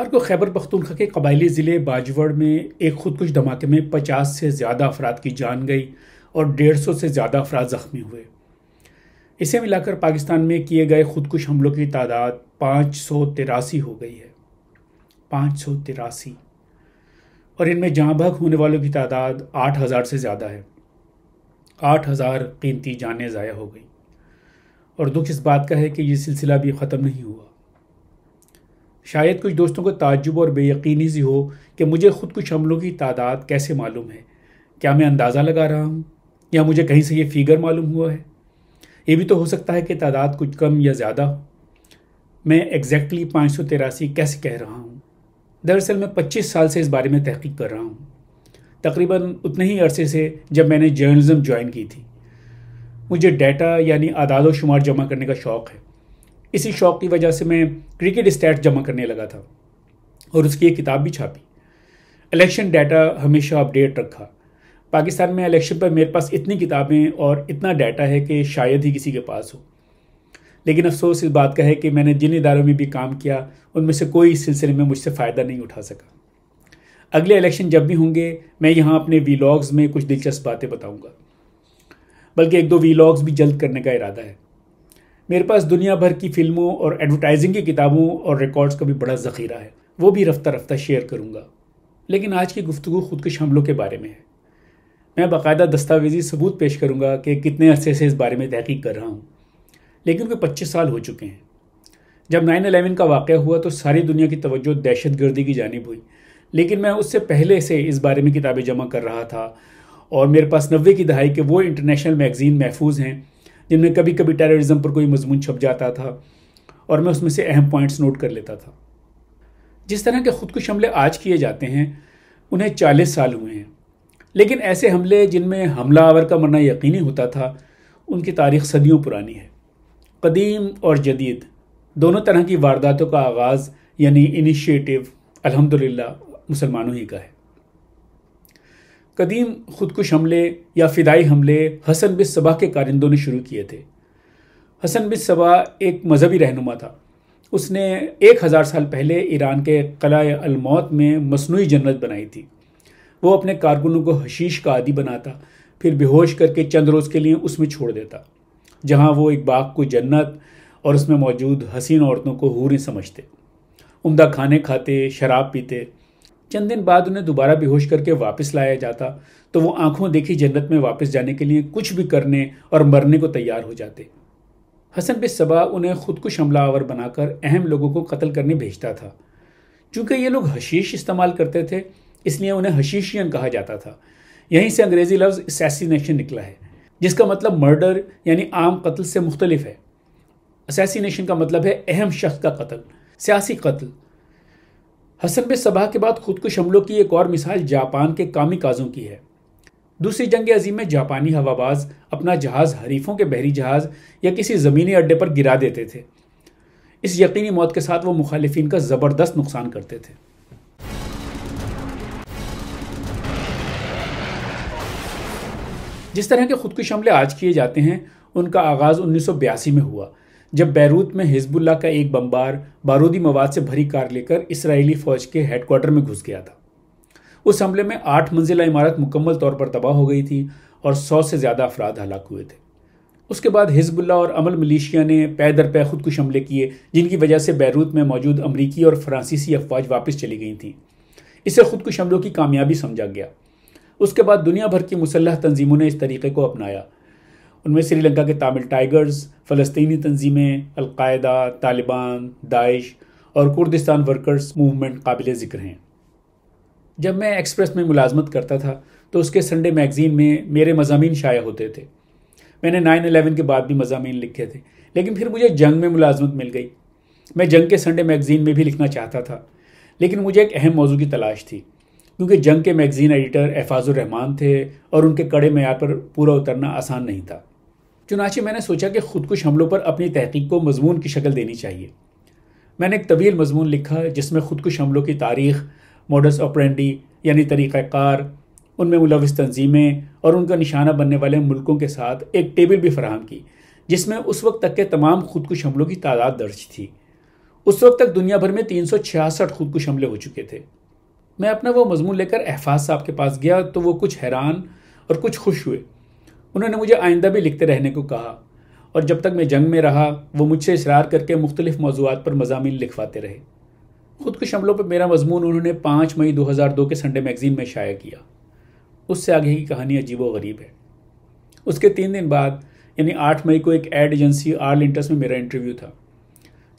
शनिवार को खैबर पख्तूनखा के कबायली ज़िले बाजवड़ में एक खुदकुश धमाके में 50 से ज़्यादा अफराद की जान गई और डेढ़ सौ से ज़्यादा अफराद ज़ख्मी हुए इसे मिलाकर पाकिस्तान में किए गए खुदकुश हमलों की तादाद पाँच सौ तिरासी हो गई है पाँच सौ तिरासी और इनमें जहाँ भग होने वालों की तादाद आठ हज़ार से ज़्यादा है आठ हज़ार कीमती जानें ज़ाया हो गई और दुख इस बात का है कि ये सिलसिला भी ख़त्म नहीं हुआ शायद कुछ दोस्तों को ताजुब और बेयकीनी सी हो कि मुझे खुद कुछ हमलों की तादाद कैसे मालूम है क्या मैं अंदाज़ा लगा रहा हूँ या मुझे कहीं से ये फिगर मालूम हुआ है ये भी तो हो सकता है कि तादाद कुछ कम या ज़्यादा हो मैं एग्जैक्टली पाँच सौ तिरासी कैसे कह रहा हूँ दरअसल मैं पच्चीस साल से इस बारे में तहकीक कर रहा हूँ तकरीबन उतने ही अरसे से जब मैंने जर्नलिज़म ज्वाइन की थी मुझे डेटा यानी आदाद व शुमार जमा करने का शौक़ है इसी शौक की वजह से मैं क्रिकेट स्टैट जमा करने लगा था और उसकी एक किताब भी छापी इलेक्शन डाटा हमेशा अपडेट रखा पाकिस्तान में इलेक्शन पर मेरे पास इतनी किताबें और इतना डाटा है कि शायद ही किसी के पास हो लेकिन अफसोस इस बात का है कि मैंने जिन इदारों में भी काम किया उनमें से कोई इस सिलसिले में मुझसे फ़ायदा नहीं उठा सका अगले इलेक्शन जब भी होंगे मैं यहाँ अपने वीलॉग्स में कुछ दिलचस्प बातें बताऊँगा बल्कि एक दो वीलॉग्स भी जल्द करने का इरादा है मेरे पास दुनिया भर की फिल्मों और एडवर्टाइजिंग की किताबों और रिकॉर्ड्स का भी बड़ा ज़ख़ीरा है वो भी रफ्ता रफ्ता शेयर करूँगा लेकिन आज की गुफ्तु खुदकश हमलों के बारे में है मैं बाकायदा दस्तावेजी सबूत पेश करूँगा कि कितने अरसे से इस बारे में तहकीक कर रहा हूँ लेकिन उनके पच्चीस साल हो चुके हैं जब नाइन अलेवन का वाक़ हुआ तो सारी दुनिया की तवज्जो दहशत गर्दी की जानब हुई लेकिन मैं उससे पहले से इस बारे में किताबें जमा कर रहा था और मेरे पास नबे की दहाई के वो इंटरनेशनल मैगज़ीन महफूज हैं जिनमें कभी कभी टेररिज्म पर कोई मजमून छप जाता था और मैं उसमें से अहम पॉइंट्स नोट कर लेता था जिस तरह के खुदकुश हमले आज किए जाते हैं उन्हें चालीस साल हुए हैं लेकिन ऐसे हमले जिनमें हमला आवर का मरना यकीनी होता था उनकी तारीख सदियों पुरानी है कदीम और जदीद दोनों तरह की वारदातों का आगाज़ यानी इनिशिएटिव अल्हम्दुलिल्लाह मुसलमानों ही का है कदीम खुदकुश हमले या फिदाई हमले हसन बिन सबा के कारिंदों ने शुरू किए थे हसन बिन सबा एक मजहबी रहनुमा था उसने एक हज़ार साल पहले ईरान के कला अलमौत में मसनू जन्नत बनाई थी वो अपने कारकुनों को हशीश का आदि बनाता फिर बेहोश करके चंद रोज़ के लिए उसमें छोड़ देता जहाँ वो एक बाग को जन्नत और उसमें मौजूद हसीन औरतों को हूरें समझते उमदा खाने खाते शराब पीते चंद दिन बाद उन्हें दोबारा बेहोश करके वापस लाया जाता तो वो आंखों देखी जन्नत में वापस जाने के लिए कुछ भी करने और मरने को तैयार हो जाते हसन बिन सबा उन्हें खुदकुश हमलावर बनाकर अहम लोगों को कत्ल करने भेजता था चूंकि ये लोग हशीश इस्तेमाल करते थे इसलिए उन्हें हशीशियन कहा जाता था यहीं से अंग्रेज़ी लफ्ज़ असैसिनेशन निकला है जिसका मतलब मर्डर यानी आम कत्ल से मुख्तलिफ है असैसिनेशन का मतलब है अहम शख्स का कत्ल सियासी कत्ल हसन में सभा के बाद खुदकुश हमलों की एक और मिसाल जापान के कामी काजों की है दूसरी जंग अजीम में जापानी हवाबाज अपना जहाज हरीफों के बहरी जहाज या किसी ज़मीनी अड्डे पर गिरा देते थे इस यकीनी मौत के साथ वो मुखालिफिन का ज़बरदस्त नुकसान करते थे जिस तरह के खुदकुश हमले आज किए जाते हैं उनका आगाज़ उन्नीस में हुआ जब बैरूत में हिजबुल्ला का एक बम्बार बारूदी मवाद से भरी कार लेकर इसराइली फौज के हेडक्वार्टर में घुस गया था उस हमले में आठ मंजिला इमारत मुकम्मल तौर पर तबाह हो गई थी और सौ से ज़्यादा अफराद हलाक हुए थे उसके बाद हिजबुल्ला और अमल मलेशिया ने पै दर पै खुदकुश हमले किए जिनकी वजह से बैरूत में मौजूद अमरीकी और फ्रांसीसी अफवाज वापस चली गई थी इसे खुदकुश हमलों की कामयाबी समझा गया उसके बाद दुनिया भर की मुसलह तंजीमों ने इस तरीके को अपनाया उनमें श्रीलंका के तमिल टाइगर्स फ़लस्तनी तंजीमें अलकायदा तालिबान दाइश और कुर्दिस्तान वर्कर्स मूवमेंट काबिल ज़िक्र हैं जब मैं एक्सप्रेस में मुलाजमत करता था तो उसके संडे मैगज़ीन में मेरे मजामी शाया होते थे मैंने नाइन अलेवन के बाद भी मजामी लिखे थे लेकिन फिर मुझे जंग में मुलाजमत मिल गई मैं जंग के संडे मैगज़ीन में भी लिखना चाहता था लेकिन मुझे एक अहम मौजू की तलाश थी क्योंकि जंग के मैगज़ीन एडिटर एफाजुर रहमान थे और उनके कड़े मैार पर पूरा उतरना आसान नहीं था चुनाचे मैंने सोचा कि खुदकुश हमलों पर अपनी तहकीक को मजमून की शक्ल देनी चाहिए मैंने एक तवील मजमून लिखा जिसमें खुदकुश हमलों की तारीख मॉडर्स ऑपरेंडी यानी तरीक़ाकार उनमें मुलविस तंजीमें और उनका निशाना बनने वाले मुल्कों के साथ एक टेबल भी फराहम की जिसमें उस वक्त तक के तमाम खुदकुश हमलों की तादाद दर्ज थी उस वक्त तक दुनिया भर में तीन सौ छियासठ खुदकुश हमले हो चुके थे मैं अपना वो मजमून लेकर अहफाज साहब के पास गया तो वो कुछ हैरान और कुछ खुश हुए उन्होंने मुझे आइंदा भी लिखते रहने को कहा और जब तक मैं जंग में रहा वो मुझसे इसरार करके मुख्तलिफ मौजूद पर मजामी लिखवाते रहे खुद के शमलों पर मेरा मजमून उन्होंने पाँच मई 2002 के संडे मैगज़ीन में शाया किया उससे आगे की कहानी अजीब व गरीब है उसके तीन दिन बाद यानी आठ मई को एक एड एजेंसी आर लिंटस में मेरा इंटरव्यू था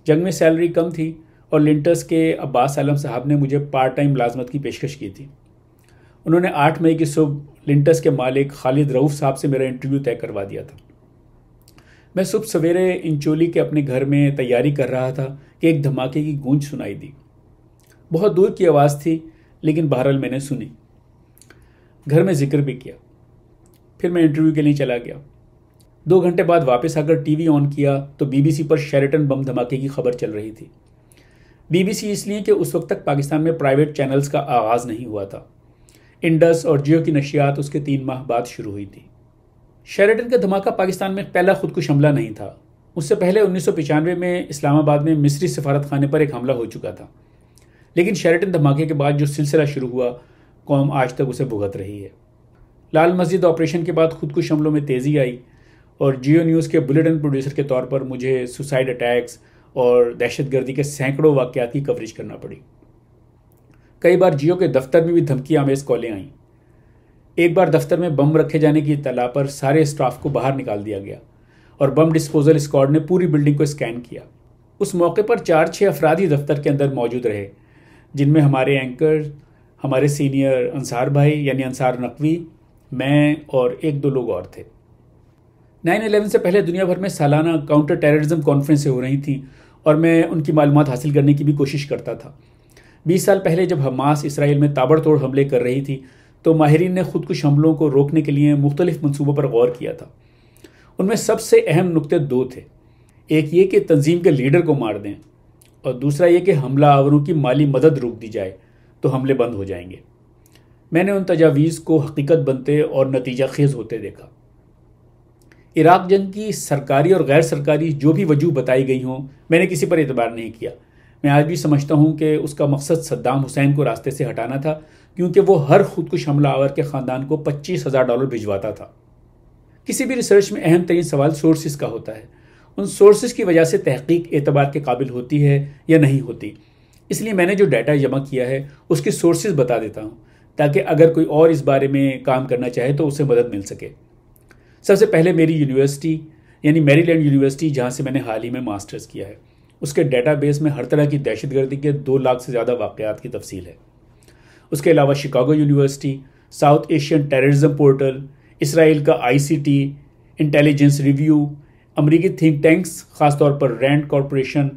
जंग में सैलरी कम थी और लिंटस के अब्बास आलम साहब ने मुझे पार्ट टाइम मुलाजमत की पेशकश की थी उन्होंने आठ मई की सुबह लिंटस के मालिक खालिद रऊफ़ साहब से मेरा इंटरव्यू तय करवा दिया था मैं सुबह सवेरे इंचोली के अपने घर में तैयारी कर रहा था कि एक धमाके की गूंज सुनाई दी बहुत दूर की आवाज़ थी लेकिन बहरहाल मैंने सुनी घर में जिक्र भी किया फिर मैं इंटरव्यू के लिए चला गया दो घंटे बाद वापस आकर टीवी ऑन किया तो बीबीसी पर शेरेटन बम धमाके की खबर चल रही थी बीबीसी इसलिए कि उस वक्त तक पाकिस्तान में प्राइवेट चैनल्स का आगाज़ नहीं हुआ था इंडस और जियो की नशियात उसके तीन माह बाद शुरू हुई थी शेरेटन का धमाका पाकिस्तान में पहला खुदकुश हमला नहीं था उससे पहले उन्नीस में इस्लामाबाद में मिस्री सफारत खाने पर एक हमला हो चुका था लेकिन शेरेटन धमाके के बाद जो सिलसिला शुरू हुआ कौम आज तक उसे भुगत रही है लाल मस्जिद ऑपरेशन के बाद खुदकुश हमलों में तेज़ी आई और जियो न्यूज़ के बुलेटिन प्रोड्यूसर के तौर पर मुझे सुसाइड अटैक्स और दहशतगर्दी के सैकड़ों वाक्यात की कवरेज करना पड़ी कई बार जियो के दफ्तर में भी धमकी आमेज कॉलें आईं एक बार दफ्तर में बम रखे जाने की इतला पर सारे स्टाफ को बाहर निकाल दिया गया और बम डिस्पोजल स्क्वाड ने पूरी बिल्डिंग को स्कैन किया उस मौके पर चार छः अफराद ही दफ्तर के अंदर मौजूद रहे जिनमें हमारे एंकर हमारे सीनियर अंसार भाई यानी अंसार नकवी मैं और एक दो लोग और थे नाइन अलेवन से पहले दुनिया भर में सालाना काउंटर टेररिज्म कॉन्फ्रेंसें हो रही थी और मैं उनकी मालूम हासिल करने की भी कोशिश करता था 20 साल पहले जब हमास इसराइल में ताबड़तोड़ हमले कर रही थी तो माहरीन ने खुदकुश हमलों को रोकने के लिए मुख्तलिफ मनसूबों पर गौर किया था उनमें सबसे अहम नुकते दो थे एक ये कि तंजीम के लीडर को मार दें और दूसरा ये कि हमला आवरों की माली मदद रोक दी जाए तो हमले बंद हो जाएंगे मैंने उन तजावीज़ को हकीकत बनते और नतीजा खेज होते देखा इराक जंग की सरकारी और गैर सरकारी जो भी वजूह बताई गई हों मैंने किसी पर एतबार नहीं किया मैं आज भी समझता हूँ कि उसका मकसद सद्दाम हुसैन को रास्ते से हटाना था क्योंकि वो हर खुदकुश हमलावर के ख़ानदान को पच्चीस हज़ार डॉलर भिजवाता था किसी भी रिसर्च में अहम तरीन सवाल सोर्सेज का होता है उन सोर्सेज की वजह से तहकीक एतबार के काबिल होती है या नहीं होती इसलिए मैंने जो डाटा जमा किया है उसके सोर्सेज बता देता हूँ ताकि अगर कोई और इस बारे में काम करना चाहे तो उसे मदद मिल सके सबसे पहले मेरी यूनिवर्सिटी यानी मेरीलैंड यूनिवर्सिटी जहाँ से मैंने हाल ही में मास्टर्स किया है उसके डेटा बेस में हर तरह की दहशत गर्दी के दो लाख से ज़्यादा वाक़ात की तफसील है उसके अलावा Chicago university South Asian terrorism portal Israel का आईसीटी इंटेलिजेंस रिव्यू अमरीकी थिंक टैंक्स खासतौर पर रैंड कॉरपोरेशन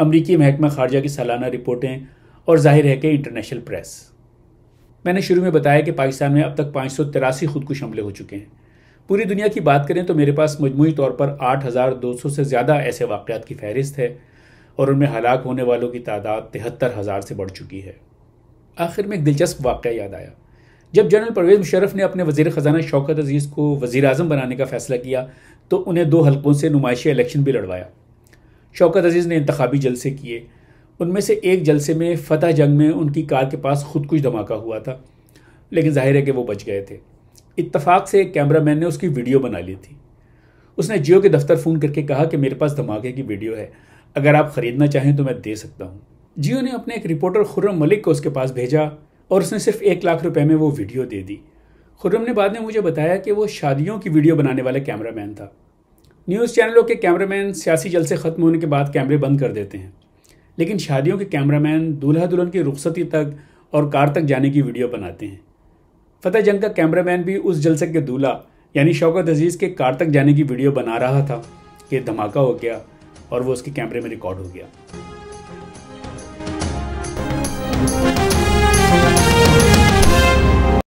अमरीकी महकमा खारजा की सालाना रिपोर्टें और जाहिर है कि इंटरनेशनल प्रेस मैंने शुरू में बताया कि पाकिस्तान में अब तक पाँच सौ तिरासी खुदकुश हमले हो चुके हैं पूरी दुनिया की बात करें तो मेरे पास मजमू तौर पर आठ हज़ार दो सौ से ज़्यादा ऐसे वाक़ात की फहरिस्त है और उनमें हलाक होने वालों की तादाद तिहत्तर हज़ार से बढ़ चुकी है आखिर में एक दिलचस्प वाक़ याद आया जब जनरल परवेज़ मुशरफ ने अपने वजीर ख़जाना शौकत अजीज़ को वज़ी अजम बनाने का फ़ैसला किया तो उन्हें दो हलकों से नुमाइशी इलेक्शन भी लड़वाया शौकत अजीज़ ने इंतबी जलसे किए उनमें से एक जलसे में फतह जंग में उनकी कार के पास खुद कुछ धमाका हुआ था लेकिन जाहिर है कि वो बच गए थे इतफाक़ से एक कैमरा मैन ने उसकी वीडियो बना ली थी उसने जियो के दफ्तर फ़ोन करके कहा कि मेरे पास धमाके की वीडियो है अगर आप ख़रीदना चाहें तो मैं दे सकता हूँ जियो ने अपने एक रिपोर्टर खुर्रम मलिक को उसके पास भेजा और उसने सिर्फ एक लाख रुपए में वो वीडियो दे दी खुर्रम ने बाद में मुझे बताया कि वो शादियों की वीडियो बनाने वाला कैमरामैन था न्यूज़ चैनलों के कैमरामैन सियासी जलसे ख़त्म होने के बाद कैमरे बंद कर देते हैं लेकिन शादियों के कैमरामैन दूल्हा दुल्हन की रुखसती तक और कार तक जाने की वीडियो बनाते हैं फतेह जंग का कैमरामैन भी उस जलसे के दूल्हा यानी शौकत अजीज़ के कार तक जाने की वीडियो बना रहा था कि धमाका हो गया और वो उसके कैमरे में रिकॉर्ड हो गया